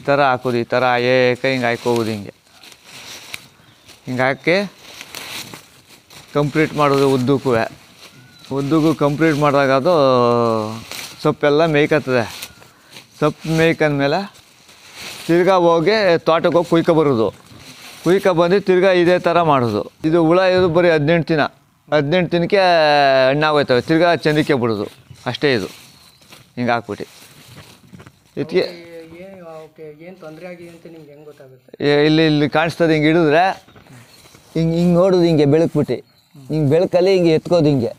ಈ ಥರ ಹಾಕೋದು ಈ ಥರ ಏಕ ಹಿಂಗೆ ಹಾಕೋಬೋದು ಹಿಂಗೆ ಹಿಂಗೆ ಹಾಕಿ ಕಂಪ್ಲೀಟ್ ಮಾಡೋದು ಉದ್ದಕ್ಕೂ ಉದ್ದಕ್ಕೂ ಕಂಪ್ಲೀಟ್ ಮಾಡಿದಾಗ ಅದು ಸೊಪ್ಪೆಲ್ಲ ಮೇಯ್ಕತ್ತದೆ ಸೊಪ್ಪು ಮೇಲೆ ತಿರ್ಗಾ ಹೋಗಿ ತೋಟಕ್ಕೆ ಹೋಗಿ ಕುಯ್ಕೊ ಬರೋದು ಕುಯ್ಕೊ ಬಂದು ತಿರ್ಗಾ ಇದೇ ಥರ ಮಾಡೋದು ಇದು ಹುಳ ಇದು ಬರೀ ಹದಿನೆಂಟು ದಿನ ಹದಿನೆಂಟು ದಿನಕ್ಕೆ ಆಗೋಯ್ತವೆ ತಿರ್ಗಾ ಚಂದಿಕೆ ಬಿಡೋದು ಅಷ್ಟೇ ಇದು ಹಿಂಗೆ ಹಾಕ್ಬಿಟ್ಟು ಇದಕ್ಕೆ ಅಂತ ಗೊತ್ತಾಗುತ್ತೆ ಇಲ್ಲಿ ಇಲ್ಲಿ ಕಾಣಿಸ್ತದೆ ಹಿಂಗೆ ಹಿಡಿದ್ರೆ ಹಿಂಗೆ ಹಿಂಗೆ ನೋಡೋದು ಹಿಂಗೆ ಬೆಳಕ್ಬಿಟ್ಟು ಹಿಂಗೆ ಬೆಳಕಲ್ಲಿ ಹಿಂಗೆ ಎತ್ಕೋದು ಹಿಂಗೆ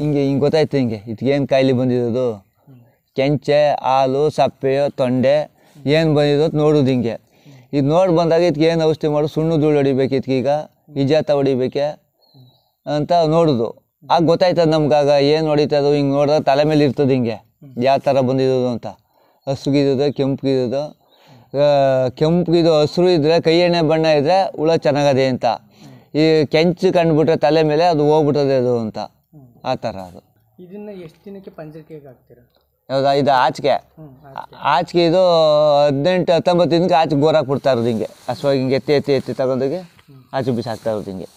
ಹಿಂಗೆ ಹಿಂಗೆ ಗೊತ್ತಾಯ್ತು ಹಿಂಗೆ ಏನು ಕಾಯಿಲೆ ಬಂದಿರೋದು ಕೆಂಚೆ ಹಾಲು ಸಪ್ಪೆ ತೊಂಡೆ ಏನು ಬಂದಿರೋದು ನೋಡೋದು ಹಿಂಗೆ ಇದು ನೋಡಿ ಬಂದಾಗ ಇದಕ್ಕೆ ಏನು ಔಷಧಿ ಮಾಡು ಸುಣ್ಣು ಧೂಳು ಹೊಡಿಬೇಕು ಇದಕ್ಕೀಗ ಇಜಾತ ಹೊಡಿಬೇಕೆ ಅಂತ ನೋಡೋದು ಆಗ ಗೊತ್ತಾಯ್ತದ ನಮ್ಗಾಗ ಏನು ಹೊಡಿತದೋ ಹಿಂಗೆ ನೋಡಿದ್ರೆ ತಲೆ ಮೇಲೆ ಇರ್ತದೆ ಹಿಂಗೆ ಯಾವ ಥರ ಬಂದಿರೋದು ಅಂತ ಹಸುಗಿರೋದು ಕೆಂಪುಗಿರೋದು ಕೆಂಪು ಇದು ಹಸಿರು ಇದ್ದರೆ ಕೈ ಎಣ್ಣೆ ಬಣ್ಣ ಇದ್ದರೆ ಹುಳ ಚೆನ್ನಾಗದೆ ಅಂತ ಈ ಕೆಂಚು ಕಂಡುಬಿಟ್ರೆ ತಲೆ ಮೇಲೆ ಅದು ಹೋಗ್ಬಿಟ್ಟದೆ ಅದು ಅಂತ ಆ ಥರ ಅದು ಇದನ್ನ ಎಷ್ಟು ದಿನಕ್ಕೆ ಪಂಜರಕ್ಕೆ ಹಾಕ್ತೀರ ಹೌದಾ ಇದು ಆಚಿಕೆ ಆಚಿಕೆ ಇದು ಹದಿನೆಂಟು ಹತ್ತೊಂಬತ್ತು ದಿನಕ್ಕೆ ಆಚೆ ಗೋರಾಕ್ ಬಿಡ್ತಾ ಇರೋದು ಹಿಂಗೆ ಹಸುವಾಗಿ ಹಿಂಗೆ ಎತ್ತಿ ಎತ್ತಿ ಎತ್ತಿ ತಗೊಂಡೋಗಿ ಆಚೆ ಬಿಸಾಕ್ತಾ ಇರೋದು ಹಿಂಗೆ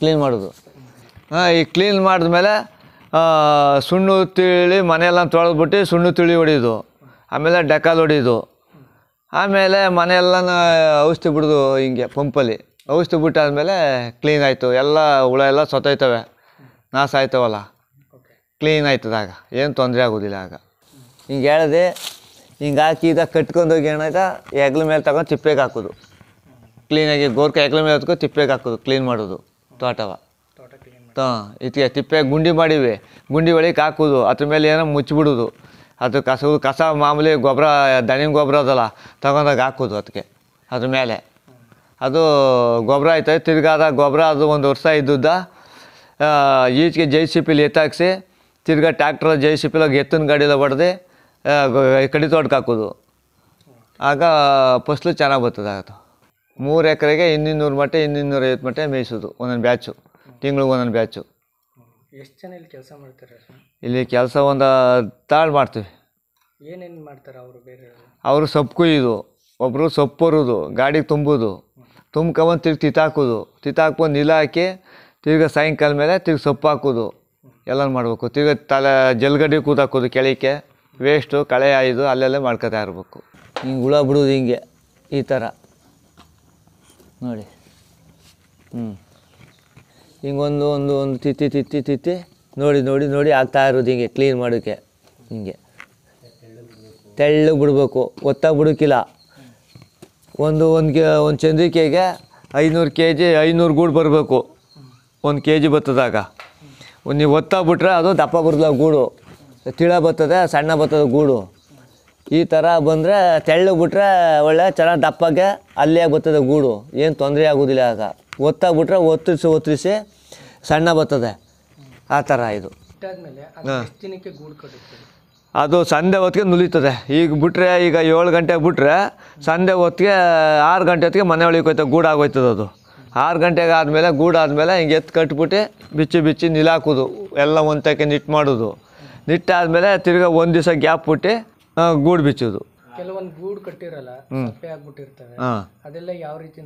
ಕ್ಲೀನ್ ಮಾಡೋದು ಹಾಂ ಈ ಕ್ಲೀನ್ ಮಾಡಿದ್ಮೇಲೆ ಸುಣ್ಣು ತಿಳಿ ಮನೆಯೆಲ್ಲ ತೊಳೆದ್ಬಿಟ್ಟು ಸುಣ್ಣು ತಿಳಿ ಹೊಡೆಯೋದು ಆಮೇಲೆ ಡೆಕಾಲ್ ಹೊಡೆಯೋದು ಆಮೇಲೆ ಮನೆಯೆಲ್ಲನೂ ಔಷಧಿ ಬಿಡ್ದು ಹಿಂಗೆ ಪಂಪಲ್ಲಿ ಔಷಧಿ ಬಿಟ್ಟಾದಮೇಲೆ ಕ್ಲೀನ್ ಆಯಿತು ಎಲ್ಲ ಹುಳ ಎಲ್ಲ ಸತ್ತೋಯ್ತವೆ ನಾಶ ಆಯ್ತವಲ್ಲ ಕ್ಲೀನ್ ಆಯ್ತದಾಗ ಏನು ತೊಂದರೆ ಆಗೋದಿಲ್ಲ ಆಗ ಹಿಂಗೆ ಹೇಳಿದೆ ಹಿಂಗೆ ಹಾಕಿ ಈಗ ಕಟ್ಕೊಂಡೋಗಿ ಏನಾಯ್ತ ಹೆಗ್ಲ ಮೇಲೆ ತಗೊಂಡು ತಿಪ್ಪೆಗೆ ಹಾಕೋದು ಕ್ಲೀನಾಗಿ ಗೋರ್ಕ ಹೆಗ್ಲ ಮೇಲೆ ಹತ್ಕೊಂಡು ತಿಪ್ಪೆಗೆ ಹಾಕೋದು ಕ್ಲೀನ್ ಮಾಡೋದು ತೋಟವ ಹಾಂ ಇದಕ್ಕೆ ತಿಪ್ಪೆ ಗುಂಡಿ ಮಾಡಿವೆ ಗುಂಡಿ ಒಳಗೆ ಹಾಕೋದು ಅದ್ರ ಮೇಲೆ ಏನೋ ಮುಚ್ಚಿಬಿಡೋದು ಅದು ಕಸ ಕಸ ಮಾಮೂಲಿ ಗೊಬ್ಬರ ದಣಿನ ಗೊಬ್ಬರ ಅದಲ್ಲ ತಗೊಂಡಾಗ ಹಾಕೋದು ಅದಕ್ಕೆ ಅದ್ರ ಮೇಲೆ ಅದು ಗೊಬ್ಬರ ಆಯ್ತು ತಿರ್ಗಾದ ಗೊಬ್ಬರ ಅದು ಒಂದು ವರ್ಷ ಇದ್ದುದ್ದ ಈಚೆಗೆ ಜೈ ಸಿ ಪಿಲಿ ಎತ್ತಾಕ್ಸಿ ತಿರ್ಗಾ ಟ್ಯಾಕ್ಟ್ರ್ ಜೈ ಸಿ ಪಿಲಾಗ ಎತ್ತಿನ ಗಾಡಿಯಲ್ಲ ಹೊಡೆದು ಕಡಿ ತೋಟಕ್ಕೆ ಹಾಕೋದು ಆಗ ಫಸ್ಲು ಚೆನ್ನಾಗಿ ಬರ್ತದೆ ಅದು ಮೂರು ಎಕರೆಗೆ ಇನ್ನಿನ್ನೂರು ಮಟ್ಟೆ ಐವತ್ತು ಮಟ್ಟೆ ಮೇಯಿಸೋದು ಒಂದೊಂದು ಬ್ಯಾಚು ತಿಂಗಳಿಗೆ ಒಂದೊಂದು ಬ್ಯಾಚು ಎಷ್ಟು ಜನ ಇಲ್ಲಿ ಕೆಲಸ ಮಾಡ್ತಾರೆ ಇಲ್ಲಿ ಕೆಲಸ ಒಂದು ತಾಳು ಮಾಡ್ತೀವಿ ಏನೇನು ಮಾಡ್ತಾರೆ ಅವರು ಬೇರೆ ಅವರು ಸೊಪ್ಪು ಕುಯ್ಯೋದು ಒಬ್ಬರು ಸೊಪ್ಪು ಹೊರೋದು ಗಾಡಿಗೆ ತುಂಬೋದು ತುಂಬ್ಕೊಂಬಂದು ತಿರ್ಗಿ ತಿತ್ತಾಕೋದು ತಿತ್ತಾಕ್ಬಂದು ನೀಲ ಹಾಕಿ ತಿರ್ಗಿ ಸಾಯಂಕಾಲ ಮೇಲೆ ತಿರ್ಗಿ ಸೊಪ್ಪು ಹಾಕೋದು ಎಲ್ಲ ಮಾಡಬೇಕು ತಿರ್ಗ ತಲೆ ಜಲ್ಗಡ್ಡೆ ಕೂತಾಕೋದು ಕೆಳಕ್ಕೆ ವೇಸ್ಟು ಕಳೆ ಆಯ್ದು ಅಲ್ಲೆಲ್ಲ ಮಾಡ್ಕೊತಾ ಇರಬೇಕು ಹಿಂಗೆ ಹುಳ ಬಿಡೋದು ಹಿಂಗೆ ಈ ಥರ ನೋಡಿ ಹ್ಞೂ ಹಿಂಗೊಂದು ಒಂದು ಒಂದು ತಿತ್ತಿ ತಿತ್ತಿ ತಿತ್ತಿ ನೋಡಿ ನೋಡಿ ನೋಡಿ ಆಗ್ತಾ ಇರೋದು ಹಿಂಗೆ ಕ್ಲೀನ್ ಮಾಡೋಕ್ಕೆ ಹಿಂಗೆ ತೆಳ್ಳಗೆ ಬಿಡಬೇಕು ಒತ್ತಾಗಿ ಬಿಡೋಕ್ಕಿಲ್ಲ ಒಂದು ಒಂದು ಕೆ ಒಂದು ಚಂದ್ರಿಕೆಗೆ ಐನೂರು ಕೆ ಜಿ ಐನೂರು ಗೂಡು ಬರಬೇಕು ಒಂದು ಕೆ ಜಿ ಬತ್ತದಾಗ ಒಂದು ನೀವು ಬಿಟ್ರೆ ಅದು ದಪ್ಪ ಬರ್ತದೆ ಗೂಡು ತಿಳ ಬತ್ತದೆ ಸಣ್ಣ ಬರ್ತದೆ ಗೂಡು ಈ ಥರ ಬಂದರೆ ತೆಳ್ಳಗೆ ಬಿಟ್ರೆ ಒಳ್ಳೆ ಚೆನ್ನಾಗಿ ದಪ್ಪಗೆ ಅಲ್ಲೇ ಬರ್ತದೆ ಗೂಡು ಏನು ತೊಂದರೆ ಆಗೋದಿಲ್ಲ ಆಗ ಒತ್ತಾಗ್ಬಿಟ್ರೆ ಒತ್ತಿಸಿ ಒತ್ತಿಸಿ ಸಣ್ಣ ಬರ್ತದೆ ಆ ಥರ ಇದು ಅದು ಸಂಜೆ ಹೊತ್ತಿಗೆ ನುಲಿತದೆ ಈಗ ಬಿಟ್ಟರೆ ಈಗ ಏಳು ಗಂಟೆಗೆ ಬಿಟ್ಟರೆ ಸಂಜೆ ಹೊತ್ತಿಗೆ ಆರು ಗಂಟೆ ಹೊತ್ತಿಗೆ ಮನೆ ಒಳಗೆ ಹೋಯ್ತದೆ ಗೂಡಾಗೋಯ್ತದೆ ಅದು ಆರು ಗಂಟೆಗೆ ಆದಮೇಲೆ ಗೂಡಾದಮೇಲೆ ಹಿಂಗೆ ಎತ್ತು ಕಟ್ಬಿಟ್ಟು ಬಿಚ್ಚಿ ಬಿಚ್ಚಿ ನಿಲಾಕೋದು ಎಲ್ಲ ಒಂತಕ್ಕೆ ನಿಟ್ಟು ಮಾಡೋದು ನಿಟ್ಟಾದಮೇಲೆ ತಿರ್ಗಿ ಒಂದು ದಿವಸ ಗ್ಯಾಪ್ ಬಿಟ್ಟು ಗೂಡು ಬಿಚ್ಚೋದು ಕೆಲವೊಂದು ಗೂಡು ಕಟ್ಟಿರಲ್ಲ ಅದೆಲ್ಲ ಯಾವ ರೀತಿ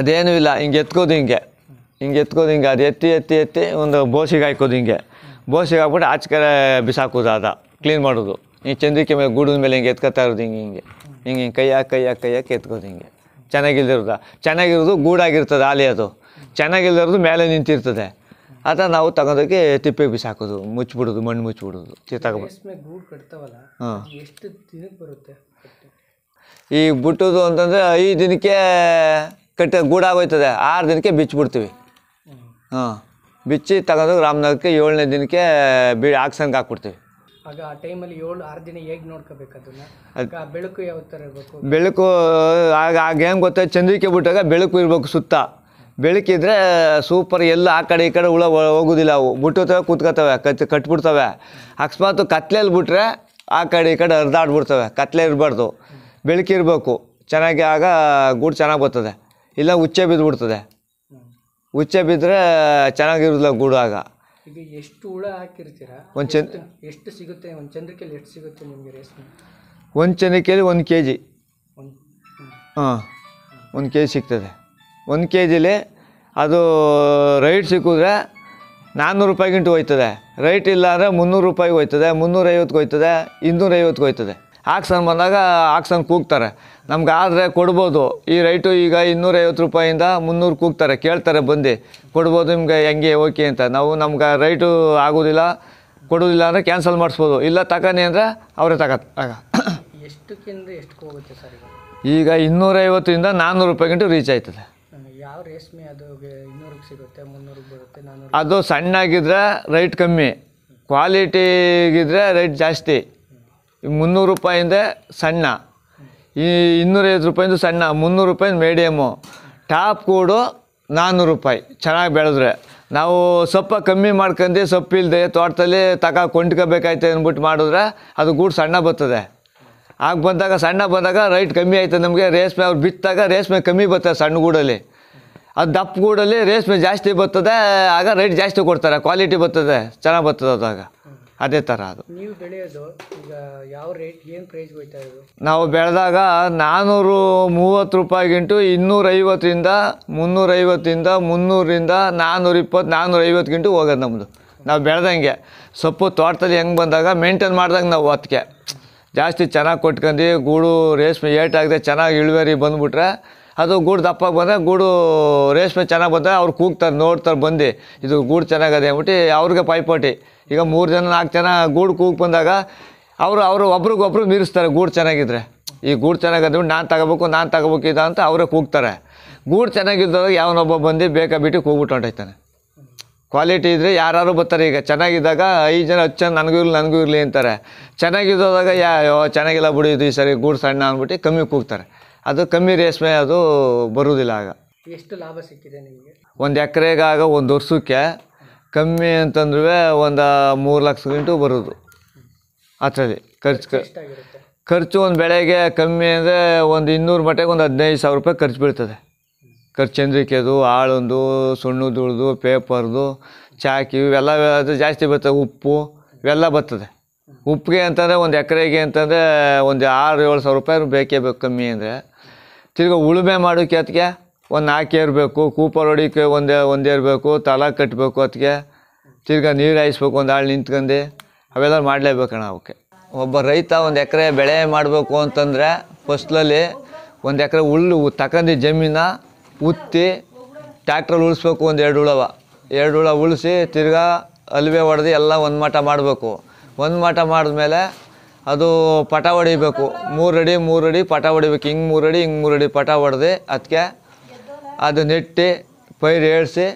ಅದೇನೂ ಇಲ್ಲ ಹಿಂಗೆ ಎತ್ಕೋದು ಹಿಂಗೆ ಹಿಂಗೆ ಎತ್ಕೋದು ಹಿಂಗೆ ಅದು ಎತ್ತಿ ಎತ್ತಿ ಎತ್ತಿ ಒಂದು ಬೋಸಿಗೆ ಹಾಕೋದು ಹಿಂಗೆ ಬೋಸಿಗೆ ಹಾಕ್ಬಿಟ್ಟು ಆಚೆ ಕಡೆ ಬಿಸಾಕೋದು ಅದ ಕ್ಲೀನ್ ಮಾಡೋದು ಈ ಚಂದ್ರಿಕೆ ಮೇಲೆ ಗೂಡಿನ ಮೇಲೆ ಹಿಂಗೆ ಎತ್ಕೊತಾ ಇರೋದು ಹಿಂಗೆ ಹಿಂಗೆ ಹಿಂಗೆ ಹಿಂಗೆ ಕೈ ಹಾಕಿ ಕೈ ಹಾಕಿ ಕೈ ಹಾಕಿ ಎತ್ಕೋದು ಹಿಂಗೆ ಚೆನ್ನಾಗಿಲ್ದಿರೋದ ಚೆನ್ನಾಗಿರೋದು ಗೂಡಾಗಿರ್ತದೆ ಆಲಿ ಅದು ಚೆನ್ನಾಗಿಲ್ದಿರೋದು ಮೇಲೆ ನಿಂತಿರ್ತದೆ ಅದ ನಾವು ತಗೊಂಡೋಗಿ ತಿಪ್ಪೆ ಬಿಸಾಕೋದು ಮುಚ್ಚಿಬಿಡೋದು ಮಣ್ಣು ಮುಚ್ಚಿಬಿಡೋದು ಹಾಂ ಎಷ್ಟು ದಿನಕ್ಕೆ ಬರುತ್ತೆ ಈ ಬಿಟ್ಟೋದು ಅಂತಂದರೆ ಐದು ದಿನಕ್ಕೆ ಕಟ್ಟ ಗೂಡಾಗೋಯ್ತದೆ ಆರು ದಿನಕ್ಕೆ ಬಿಚ್ಚಿಬಿಡ್ತೀವಿ ಹಾಂ ಬಿಚ್ಚಿ ತಗೊಂಡು ರಾಮನಗರಕ್ಕೆ ಏಳನೇ ದಿನಕ್ಕೆ ಬಿ ಆಕ್ಸಂಗೆ ಹಾಕ್ಬಿಡ್ತೀವಿ ಆಗ ಆಗ ಬೆಳಕು ಯಾವ ಇರಬೇಕು ಬೆಳಕು ಆಗ ಆಗೇನು ಗೊತ್ತ ಚಂದ್ರಿಕೆ ಬಿಟ್ಟಾಗ ಬೆಳಕು ಇರಬೇಕು ಸುತ್ತ ಬೆಳಕಿದ್ರೆ ಸೂಪರ್ ಎಲ್ಲ ಆ ಕಡೆ ಈ ಕಡೆ ಹುಳ ಹೋಗೋದಿಲ್ಲ ಅವು ಬಿಟ್ಟು ಕೂತ್ಕೋತವೆ ಕತ್ ಕಟ್ಬಿಡ್ತವೆ ಅಕಸ್ಮಾತ್ ಕತ್ಲೆಯಲ್ಲಿ ಬಿಟ್ರೆ ಆ ಕಡೆ ಈ ಕಡೆ ಹರಿದಾಡ್ಬಿಡ್ತವೆ ಕತ್ಲೆ ಇರಬಾರ್ದು ಇರಬೇಕು ಚೆನ್ನಾಗಿ ಆಗ ಗೂಡು ಚೆನ್ನಾಗಿ ಬರ್ತದೆ ಇಲ್ಲ ಉಚ್ಚೆ ಬಿದ್ದುಬಿಡ್ತದೆ ಉಚ್ಚೆ ಬಿದ್ದರೆ ಚೆನ್ನಾಗಿರೋದಿಲ್ಲ ಗೂಡು ಆಗ ಎಷ್ಟು ಹಾಕಿರ್ತೀರಾ ಒಂದು ಚಂದ ಎಷ್ಟು ಸಿಗುತ್ತೆ ಒಂದು ಚಂದ್ರಿಕೆಯಲ್ಲಿ ಎಷ್ಟು ಸಿಗುತ್ತೆ ನಿಮಗೆ ರೇಷ್ಮೆ ಒಂದು ಕೆಜಿ ಒಂದು ಕೆ ಜಿ ಹಾಂ ಒಂದು ಕೆ ಜಿ ಸಿಗ್ತದೆ ಒಂದು ಕೆ ಜಿಲಿ ಅದು ರೈಟ್ ಸಿಕ್ಕಿದ್ರೆ ನಾನ್ನೂರು ರೂಪಾಯಿಗಿಂಟು ಹೋಯ್ತದೆ ರೈಟ್ ಇಲ್ಲ ಅಂದರೆ ಮುನ್ನೂರು ರೂಪಾಯಿಗೆ ಹೋಯ್ತದೆ ಮುನ್ನೂರೈವತ್ತು ಹೋಯ್ತದೆ ಇನ್ನೂರೈವತ್ತು ಹೋಯ್ತದೆ ಆಕ್ಸನ್ ಬಂದಾಗ ಆಕ್ಸನ್ ಕೂಗ್ತಾರೆ ನಮ್ಗೆ ಆದರೆ ಕೊಡ್ಬೋದು ಈ ರೈಟು ಈಗ ಇನ್ನೂರೈವತ್ತು ರೂಪಾಯಿಂದ ಮುನ್ನೂರು ಕೂಗ್ತಾರೆ ಕೇಳ್ತಾರೆ ಬಂದು ಕೊಡ್ಬೋದು ನಿಮ್ಗೆ ಹೆಂಗೆ ಓಕೆ ಅಂತ ನಾವು ನಮ್ಗೆ ರೈಟು ಆಗೋದಿಲ್ಲ ಕೊಡೋದಿಲ್ಲ ಅಂದರೆ ಕ್ಯಾನ್ಸಲ್ ಮಾಡಿಸ್ಬೋದು ಇಲ್ಲ ತಕಾನಿ ಅಂದರೆ ಅವರೇ ತಗತ್ ಆಗ ಎಷ್ಟು ಹೋಗುತ್ತೆ ಸರ್ ಈಗ ಇನ್ನೂರೈವತ್ತರಿಂದ ನಾನ್ನೂರು ಗಂಟು ರೀಚ್ ಆಯ್ತದೆ ಯಾವ ರೇಷ್ಮೆ ಅದು ಇನ್ನೂರಕ್ಕೆ ಸಿಗುತ್ತೆ ಮುನ್ನೂರಕ್ಕೆ ಬರುತ್ತೆ ಅದು ರೇಟ್ ಕಮ್ಮಿ ಕ್ವಾಲಿಟಿಗಿದ್ರೆ ರೇಟ್ ಜಾಸ್ತಿ ಮುನ್ನೂರು ರೂಪಾಯಿಂದ ಸಣ್ಣ ಈ ಇನ್ನೂರೈದು ರೂಪಾಯಿಂದ ಸಣ್ಣ ಮುನ್ನೂರು ರೂಪಾಯಿಂದ ಮೀಡಿಯಮು ಟಾಪ್ ಕೂಡು ನಾನ್ನೂರು ರೂಪಾಯಿ ಚೆನ್ನಾಗಿ ಬೆಳೆದ್ರೆ ನಾವು ಸೊಪ್ಪ ಕಮ್ಮಿ ಮಾಡ್ಕೊಂಡು ಸೊಪ್ಪು ಇಲ್ಲದೆ ತೋಟದಲ್ಲಿ ತಗ ಕೊಂಡ್ಕೋಬೇಕಾಯ್ತು ಅಂದ್ಬಿಟ್ಟು ಮಾಡಿದ್ರೆ ಅದು ಗೂಡು ಸಣ್ಣ ಬರ್ತದೆ ಆಗ ಬಂದಾಗ ಸಣ್ಣ ಬಂದಾಗ ರೈಟ್ ಕಮ್ಮಿ ಆಯ್ತದೆ ನಮಗೆ ರೇಷ್ಮೆ ಅವ್ರು ಬಿತ್ತಾಗ ರೇಷ್ಮೆ ಕಮ್ಮಿ ಬರ್ತದೆ ಸಣ್ಣ ಗೂಡಲ್ಲಿ ಅದು ದಪ್ಪ ಕೂಡಲೇ ರೇಷ್ಮೆ ಜಾಸ್ತಿ ಬರ್ತದೆ ಆಗ ರೇಟ್ ಜಾಸ್ತಿ ಕೊಡ್ತಾರೆ ಕ್ವಾಲಿಟಿ ಬರ್ತದೆ ಚೆನ್ನಾಗಿ ಬರ್ತದೆ ಅದಾಗ ಅದೇ ಥರ ಅದು ನೀವು ಈಗ ಯಾವ ರೇಟ್ ಪ್ರೈಸ್ ನಾವು ಬೆಳೆದಾಗ ನಾನ್ನೂರು ಮೂವತ್ತು ರೂಪಾಯಿಗಿಂಟು ಇನ್ನೂರೈವತ್ತರಿಂದ ಮುನ್ನೂರೈವತ್ತರಿಂದ ಮುನ್ನೂರಿಂದ ನಾನ್ನೂರ ಇಪ್ಪತ್ತು ಗಿಂಟು ಹೋಗೋದು ನಮ್ಮದು ನಾವು ಬೆಳೆದಂಗೆ ಸೊಪ್ಪು ತೋಟದಲ್ಲಿ ಹೆಂಗೆ ಬಂದಾಗ ಮೇಂಟೈನ್ ಮಾಡಿದಾಗ ನಾವು ಅದಕ್ಕೆ ಜಾಸ್ತಿ ಚೆನ್ನಾಗಿ ಕೊಟ್ಕೊಂಡು ಗೂಡು ರೇಷ್ಮೆ ಏಟಾಗದೆ ಚೆನ್ನಾಗಿ ಇಳುವರಿ ಬಂದುಬಿಟ್ರೆ ಅದು ಗೂಡು ದಪ್ಪಾಗಿ ಬಂದರೆ ಗೂಡು ರೇಷ್ಮೆ ಚೆನ್ನಾಗಿ ಬಂದಾಗ ಅವ್ರು ಕೂಗ್ತಾರೆ ನೋಡ್ತಾರೆ ಬಂದು ಇದು ಗೂಡು ಚೆನ್ನಾಗದೆ ಅಂದ್ಬಿಟ್ಟು ಅವ್ರಿಗೆ ಪೈಪೋಟಿ ಈಗ ಮೂರು ಜನ ನಾಲ್ಕು ಜನ ಗೂಡು ಕೂಗ್ ಬಂದಾಗ ಅವರು ಅವರು ಒಬ್ರಿಗೊಬ್ರು ಮೀರಿಸ್ತಾರೆ ಗೂಡು ಚೆನ್ನಾಗಿದ್ರೆ ಈ ಗೂಡು ಚೆನ್ನಾಗದ್ದು ನಾನು ತಗೋಬೇಕು ನಾನು ತಗೋಬೇಕು ಇದು ಅಂತ ಅವರೇ ಕೂಗ್ತಾರೆ ಗೂಡು ಚೆನ್ನಾಗಿದ್ದಾಗ ಯಾವನೊಬ್ಬ ಬಂದು ಬೇಕಾ ಬಿಟ್ಟು ಕೂಗ್ಬಿಟ್ಟು ಹೊಂಟೈತಾನೆ ಕ್ವಾಲಿಟಿ ಇದ್ದರೆ ಯಾರು ಬರ್ತಾರೆ ಈಗ ಚೆನ್ನಾಗಿದ್ದಾಗ ಐದು ಜನ ಹತ್ತು ಜನ ನನಗೂ ಇರಲಿ ನನಗೂ ಇರಲಿ ಅಂತಾರೆ ಚೆನ್ನಾಗಿದ್ದಾಗ ಯಾ ಚೆನ್ನಾಗಿಲ್ಲ ಬಿಡು ಈ ಸರಿ ಗೂಡು ಸಣ್ಣ ಅಂದ್ಬಿಟ್ಟು ಕಮ್ಮಿ ಕೂಗ್ತಾರೆ ಅದು ಕಮ್ಮಿ ರೇಷ್ಮೆ ಅದು ಬರುವುದಿಲ್ಲ ಆಗ ಎಷ್ಟು ಲಾಭ ಸಿಕ್ಕಿದೆ ನಿಮಗೆ ಒಂದು ಎಕರೆಗಾಗ ಒಂದು ವರ್ಷಕ್ಕೆ ಕಮ್ಮಿ ಅಂತಂದ್ರೆ ಒಂದು ಮೂರು ಲಕ್ಷ ಗಂಟು ಬರೋದು ಅದರಲ್ಲಿ ಖರ್ಚು ಖರ್ಚು ಒಂದು ಬೆಳೆಗೆ ಕಮ್ಮಿ ಅಂದರೆ ಒಂದು ಇನ್ನೂರು ಮಟ್ಟಿಗೆ ಒಂದು ಹದಿನೈದು ಸಾವಿರ ರೂಪಾಯಿ ಖರ್ಚು ಬೀಳ್ತದೆ ಖರ್ಚು ಎಂದ್ರಿಕೆದು ಆಳೊಂದು ಸುಣ್ಣದ ಪೇಪರ್ದು ಚಾಕಿ ಇವೆಲ್ಲ ಜಾಸ್ತಿ ಬರ್ತದೆ ಉಪ್ಪು ಇವೆಲ್ಲ ಬರ್ತದೆ ಉಪ್ಪಿಗೆ ಅಂತಂದರೆ ಒಂದು ಎಕರೆಗೆ ಅಂತಂದರೆ ಒಂದು ಆರು ಏಳು ಸಾವಿರ ರೂಪಾಯಿ ಬೇಕೇ ಬೇಕು ಕಮ್ಮಿ ಅಂದರೆ ತಿರ್ಗಿ ಉಳುಮೆ ಮಾಡೋಕೆ ಅದಕ್ಕೆ ಒಂದು ನಾಲ್ಕು ಇರಬೇಕು ಕೂಪರ್ ಹೊಡಿಕೆ ಒಂದೇ ಒಂದೇ ಇರಬೇಕು ತಲ ಕಟ್ಟಬೇಕು ಅದಕ್ಕೆ ತಿರ್ಗ ನೀರು ಹಾಯಿಸ್ಬೇಕು ಒಂದು ಆಳು ನಿಂತ್ಕೊಂಡು ಅವೆಲ್ಲ ಮಾಡಲೇಬೇಕಣ್ಣ ಅವಕ್ಕೆ ಒಬ್ಬ ರೈತ ಒಂದು ಎಕರೆ ಬೆಳೆ ಮಾಡಬೇಕು ಅಂತಂದರೆ ಫಸ್ಲಲ್ಲಿ ಒಂದು ಎಕರೆ ಉಳ್ಳು ತಕ್ಕಂದು ಜಮೀನ ಉತ್ತಿ ಟ್ಯಾಕ್ಟ್ರಲ್ಲಿ ಉಳಿಸ್ಬೇಕು ಒಂದು ಎರಡು ಹುಳವ ಎರಡು ಹುಳ ಉಳಿಸಿ ತಿರ್ಗಾ ಅಲ್ವೆ ಹೊಡೆದು ಎಲ್ಲ ಒಂದು ಮಠ ಮಾಡಬೇಕು ಒಂದು ಮಠ ಮಾಡಿದ್ಮೇಲೆ ಅದು ಪಟ ಹೊಡಿಬೇಕು ಮೂರಡಿ ಮೂರಡಿ ಪಟ ಹೊಡಿಬೇಕು ಹಿಂಗೆ ಮೂರಡಿ ಹಿಂಗೆ ಮೂರಡಿ ಪಟ ಹೊಡೆದು ಅದಕ್ಕೆ ಅದು ನೆಟ್ಟಿ ಪೈರು ಏಳಿಸಿ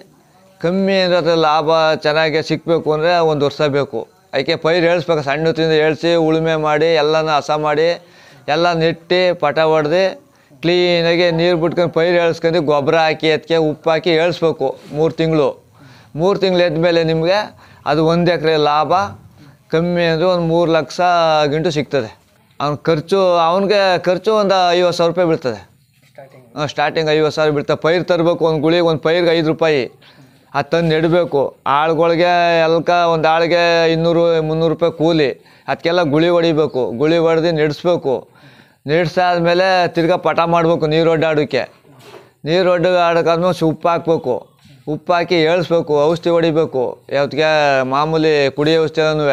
ಕಮ್ಮಿ ಅಂದರೆ ಲಾಭ ಚೆನ್ನಾಗಿ ಸಿಕ್ಕಬೇಕು ಅಂದರೆ ಒಂದು ವರ್ಷ ಬೇಕು ಅದಕ್ಕೆ ಪೈರು ಏಳಿಸ್ಬೇಕು ತಿಂದ ಏಳಿಸಿ ಉಳುಮೆ ಮಾಡಿ ಎಲ್ಲನೂ ಹಸ ಮಾಡಿ ಎಲ್ಲ ನೆಟ್ಟಿ ಪಟ ಹೊಡೆದು ಕ್ಲೀನಾಗಿ ನೀರು ಬಿಟ್ಕೊಂಡು ಪೈರು ಏಳಿಸ್ಕೊಂಡು ಗೊಬ್ಬರ ಹಾಕಿ ಅದಕ್ಕೆ ಉಪ್ಪು ಹಾಕಿ ಏಳಿಸ್ಬೇಕು ಮೂರು ತಿಂಗಳು ಮೂರು ತಿಂಗಳು ಎದ್ದ ಮೇಲೆ ನಿಮಗೆ ಅದು ಒಂದು ಎಕರೆ ಲಾಭ ಕಮ್ಮಿ ಅಂದರೆ ಒಂದು ಮೂರು ಲಕ್ಷ ಗಿಂಟು ಸಿಗ್ತದೆ ಅವ್ನ ಖರ್ಚು ಅವನಿಗೆ ಖರ್ಚು ಒಂದು ಐವತ್ತು ಸಾವಿರ ರೂಪಾಯಿ ಬೀಳ್ತದೆ ಹಾಂ ಸ್ಟಾರ್ಟಿಂಗ್ ಐವತ್ತು ಸಾವಿರ ಬೀಳ್ತದೆ ಪೈರು ತರಬೇಕು ಒಂದು ಗುಳಿಗೆ ಒಂದು ಪೈರ್ಗೆ ಐದು ರೂಪಾಯಿ ಅದು ತಂದು ನೆಡಬೇಕು ಆಳುಗಳಿಗೆ ಎಲ್ಕ ಒಂದು ಆಳಿಗೆ ಇನ್ನೂರು ಮುನ್ನೂರು ರೂಪಾಯಿ ಕೂಲಿ ಅದಕ್ಕೆಲ್ಲ ಗುಳಿ ಹೊಡಿಬೇಕು ಗುಳಿ ಹೊಡೆದು ನೆಡ್ಸ್ಬೇಕು ನೆಡ್ಸಾದ್ಮೇಲೆ ತಿರ್ಗಾ ಪಟ ಮಾಡಬೇಕು ನೀರು ಒಡ್ಡಾಡೋಕ್ಕೆ ನೀರು ಒಡ್ಡಾಡೋಕಾದ್ಮೇಲೆ ಉಪ್ಪು ಹಾಕ್ಬೇಕು ಉಪ್ಪು ಹಾಕಿ ಏಳಿಸ್ಬೇಕು ಔಷಧಿ ಹೊಡಿಬೇಕು ಯಾವತ್ತಿಗೆ ಮಾಮೂಲಿ ಔಷಧಿ ಔಷಧಿನೂ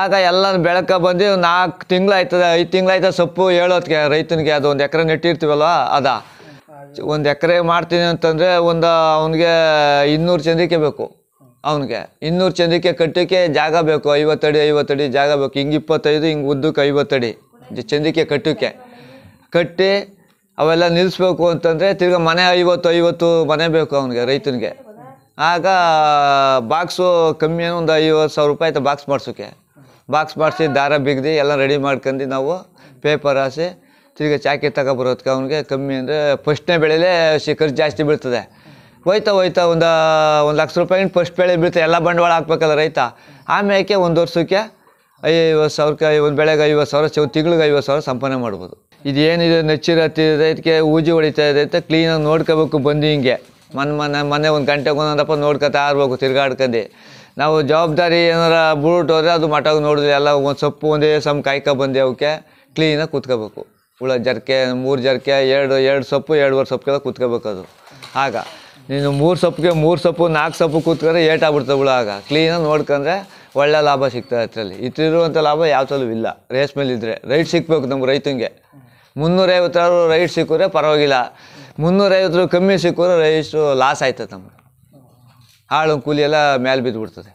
ಆಗ ಎಲ್ಲ ಬೆಳಕ ಬಂದು ನಾಲ್ಕು ಆಯ್ತದೆ ಐದು ತಿಂಗ್ಳಾಯ್ತದ ಸೊಪ್ಪು ಹೇಳೋದಕ್ಕೆ ರೈತನಿಗೆ ಅದು ಒಂದು ಎಕರೆ ನೆಟ್ಟಿರ್ತೀವಲ್ವ ಅದ ಒಂದು ಎಕರೆ ಮಾಡ್ತೀನಿ ಅಂತಂದರೆ ಒಂದು ಅವನಿಗೆ ಇನ್ನೂರು ಚಂದಿಕೆ ಬೇಕು ಅವನಿಗೆ ಇನ್ನೂರು ಚಂದಿಕೆ ಕಟ್ಟೋಕ್ಕೆ ಜಾಗ ಬೇಕು ಐವತ್ತಡಿ ಐವತ್ತಡಿ ಜಾಗ ಬೇಕು ಹಿಂಗೆ ಇಪ್ಪತ್ತೈದು ಹಿಂಗೆ ಉದ್ದಕ್ಕೆ ಐವತ್ತಡಿ ಚಂದಿಕೆ ಕಟ್ಟೋಕ್ಕೆ ಕಟ್ಟಿ ಅವೆಲ್ಲ ನಿಲ್ಲಿಸ್ಬೇಕು ಅಂತಂದರೆ ತಿರ್ಗಿ ಮನೆ ಐವತ್ತು ಐವತ್ತು ಮನೆ ಬೇಕು ಅವನಿಗೆ ರೈತನಿಗೆ ಆಗ ಬಾಕ್ಸು ಕಮ್ಮಿ ಒಂದು ಐವತ್ತು ಸಾವಿರ ರೂಪಾಯಿ ಆಯ್ತು ಬಾಕ್ಸ್ ಮಾಡಿಸೋಕ್ಕೆ ಬಾಕ್ಸ್ ಮಾಡಿಸಿ ದಾರ ಬಿಗ್ದು ಎಲ್ಲ ರೆಡಿ ಮಾಡ್ಕೊಂಡು ನಾವು ಪೇಪರ್ ಹಾಸಿ ತಿರ್ಗಿ ಚಾಕಿ ತಗೊಬರೋದಕ್ಕೆ ಅವನಿಗೆ ಕಮ್ಮಿ ಅಂದರೆ ಫಸ್ಟ್ನೇ ಬೆಳೆಯಲ್ಲೇ ಶಿಖರ್ ಜಾಸ್ತಿ ಬೀಳ್ತದೆ ಹೋಯ್ತಾ ಹೋಯ್ತಾ ಒಂದು ಒಂದು ಲಕ್ಷ ರೂಪಾಯಿ ಫಸ್ಟ್ ಬೆಳೆ ಬೀಳ್ತದೆ ಎಲ್ಲ ಬಂಡವಾಳ ಹಾಕ್ಬೇಕಲ್ಲ ರೈತ ಆಮೇಲೆ ಒಂದು ವರ್ಷಕ್ಕೆ ಐವತ್ತು ಸಾವಿರಕ್ಕೆ ಐವತ್ತು ಬೆಳೆಗೆ ಐವತ್ತು ಸಾವಿರ ಚೌ ತಿಂಗ್ಳಿಗೆ ಐವತ್ತು ಸಾವಿರ ಸಂಪಾದನೆ ಮಾಡ್ಬೋದು ಇದೇನಿದೆ ನೆಚ್ಚಿರತ್ತಿದೆ ಇದಕ್ಕೆ ಊಜಿ ಹೊಡಿತಾ ಇದೆ ಅಂತ ಕ್ಲೀನಾಗಿ ನೋಡ್ಕೋಬೇಕು ಬಂದು ಹಿಂಗೆ ಮನೆ ಮನೆ ಮನೆ ಒಂದು ಗಂಟೆಗೆ ಒಂದೊಂದಪ್ಪ ನೋಡ್ಕೊತಾ ಇರ್ಬೇಕು ತಿರ್ಗಾಡ್ಕೊಂಡು ನಾವು ಜವಾಬ್ದಾರಿ ಏನಾರ ಬೂಟ್ ಹೋದ್ರೆ ಅದು ಮಠಕ್ಕೆ ನೋಡಿದ್ರೆ ಎಲ್ಲ ಒಂದು ಸೊಪ್ಪು ಒಂದೇ ಸಮ್ ಕಾಯ್ಕ ಬಂದೆ ಅವಕ್ಕೆ ಕ್ಲೀನಾಗಿ ಕುತ್ಕೋಬೇಕು ಹುಳ ಜರ್ಕೆ ಮೂರು ಜರ್ಕೆ ಎರಡು ಎರಡು ಸೊಪ್ಪು ಎರಡುವರೆ ಸೊಪ್ಪಿಗೆಲ್ಲ ಕುತ್ಕೋಬೇಕು ಅದು ಆಗ ನೀನು ಮೂರು ಸೊಪ್ಪಿಗೆ ಮೂರು ಸೊಪ್ಪು ನಾಲ್ಕು ಸೊಪ್ಪು ಕೂತ್ಕೊಂಡ್ರೆ ಏಟಾಗ್ಬಿಡ್ತವೆ ಹುಳ ಆಗ ಕ್ಲೀನಾಗಿ ನೋಡ್ಕೊಂಡ್ರೆ ಒಳ್ಳೆ ಲಾಭ ಸಿಗ್ತದೆ ಅದರಲ್ಲಿ ಇತ್ತಿರುವಂಥ ಲಾಭ ಯಾವ್ದಲ್ಲೂ ಇಲ್ಲ ರೇಸ್ ಇದ್ದರೆ ರೈಟ್ ಸಿಕ್ಬೇಕು ನಮ್ಗೆ ರೈತಂಗೆ ಮುನ್ನೂರೈವತ್ತಾರು ರೈಟ್ ಸಿಕ್ಕಿದ್ರೆ ಪರವಾಗಿಲ್ಲ ಮುನ್ನೂರೈವತ್ತು ಕಮ್ಮಿ ಸಿಕ್ಕಿದ್ರೆ ರೈಟು ಲಾಸ್ ಆಯ್ತದೆ ನಮಗೆ ಆಳು ಕೂಲಿ ಎಲ್ಲ ಮ್ಯಾಲೆ ಬಿಡ್ತದೆ